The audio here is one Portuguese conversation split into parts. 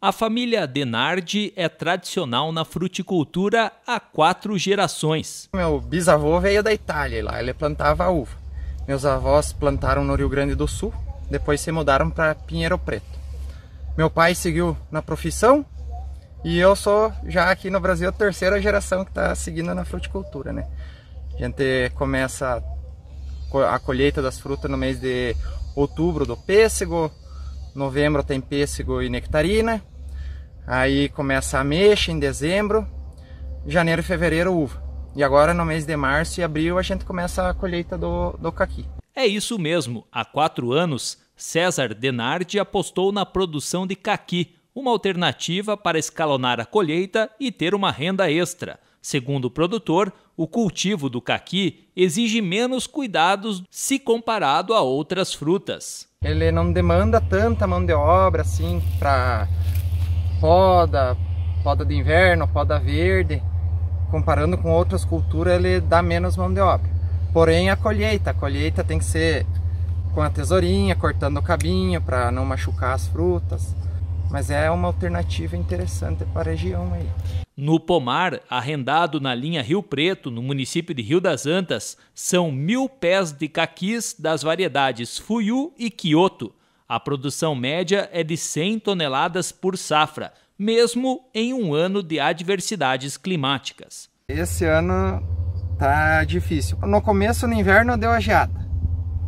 A família Denardi é tradicional na fruticultura há quatro gerações. Meu bisavô veio da Itália, lá ele plantava uva. Meus avós plantaram no Rio Grande do Sul, depois se mudaram para Pinheiro Preto. Meu pai seguiu na profissão e eu sou já aqui no Brasil a terceira geração que está seguindo na fruticultura, né? A gente começa a colheita das frutas no mês de outubro do pêssego, Novembro tem pêssego e nectarina. Aí começa a mexa em dezembro. Janeiro e fevereiro, uva. E agora no mês de março e abril a gente começa a colheita do, do caqui. É isso mesmo. Há quatro anos, César Denardi apostou na produção de caqui, uma alternativa para escalonar a colheita e ter uma renda extra. Segundo o produtor, o cultivo do caqui exige menos cuidados se comparado a outras frutas. Ele não demanda tanta mão de obra assim para poda, poda de inverno, poda verde. Comparando com outras culturas, ele dá menos mão de obra. Porém, a colheita, a colheita tem que ser com a tesourinha, cortando o cabinho para não machucar as frutas. Mas é uma alternativa interessante para a região aí. No pomar, arrendado na linha Rio Preto, no município de Rio das Antas, são mil pés de caquis das variedades Fuyu e Kyoto. A produção média é de 100 toneladas por safra, mesmo em um ano de adversidades climáticas. Esse ano tá difícil. No começo do inverno deu a geada.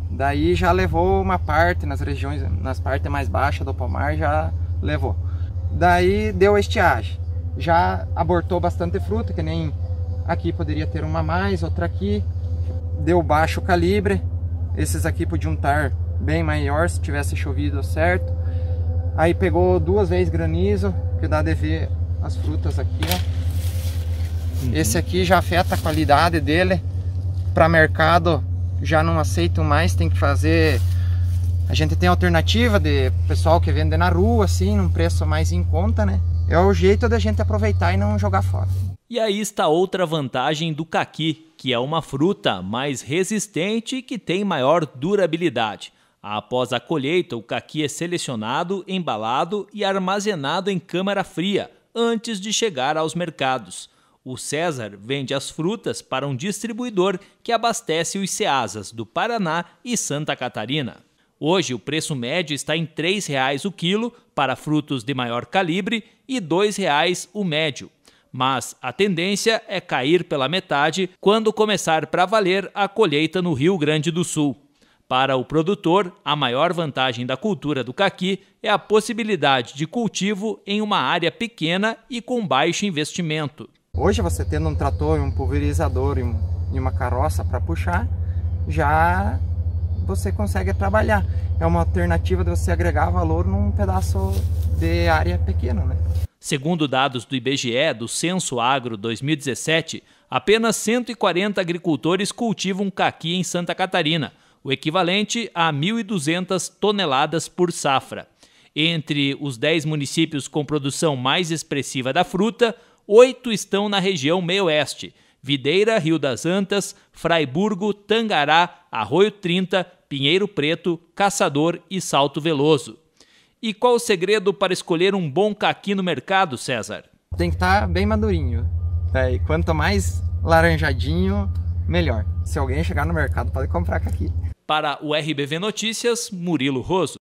Daí já levou uma parte nas regiões, nas partes mais baixas do pomar já levou. Daí deu estiagem já abortou bastante fruta, que nem aqui poderia ter uma mais, outra aqui. Deu baixo calibre. Esses aqui podiam estar bem maior se tivesse chovido certo. Aí pegou duas vezes granizo, que dá de ver as frutas aqui, ó. Uhum. Esse aqui já afeta a qualidade dele. Para mercado já não aceito mais, tem que fazer a gente tem alternativa de pessoal que vende na rua, assim, num preço mais em conta, né? É o jeito da gente aproveitar e não jogar fora. E aí está outra vantagem do caqui, que é uma fruta mais resistente e que tem maior durabilidade. Após a colheita, o caqui é selecionado, embalado e armazenado em câmara fria antes de chegar aos mercados. O César vende as frutas para um distribuidor que abastece os ceasas do Paraná e Santa Catarina. Hoje, o preço médio está em R$ 3,00 o quilo para frutos de maior calibre e R$ 2,00 o médio. Mas a tendência é cair pela metade quando começar para valer a colheita no Rio Grande do Sul. Para o produtor, a maior vantagem da cultura do caqui é a possibilidade de cultivo em uma área pequena e com baixo investimento. Hoje, você tendo um trator, um pulverizador e uma carroça para puxar, já você consegue trabalhar. É uma alternativa de você agregar valor num pedaço de área pequena. Né? Segundo dados do IBGE do Censo Agro 2017, apenas 140 agricultores cultivam caqui em Santa Catarina, o equivalente a 1.200 toneladas por safra. Entre os 10 municípios com produção mais expressiva da fruta, oito estão na região meio-oeste Videira, Rio das Antas, Fraiburgo, Tangará, Arroio 30, Pinheiro Preto, Caçador e Salto Veloso. E qual o segredo para escolher um bom caqui no mercado, César? Tem que estar tá bem madurinho. É, e quanto mais laranjadinho, melhor. Se alguém chegar no mercado, pode comprar caqui. Para o RBV Notícias, Murilo Roso.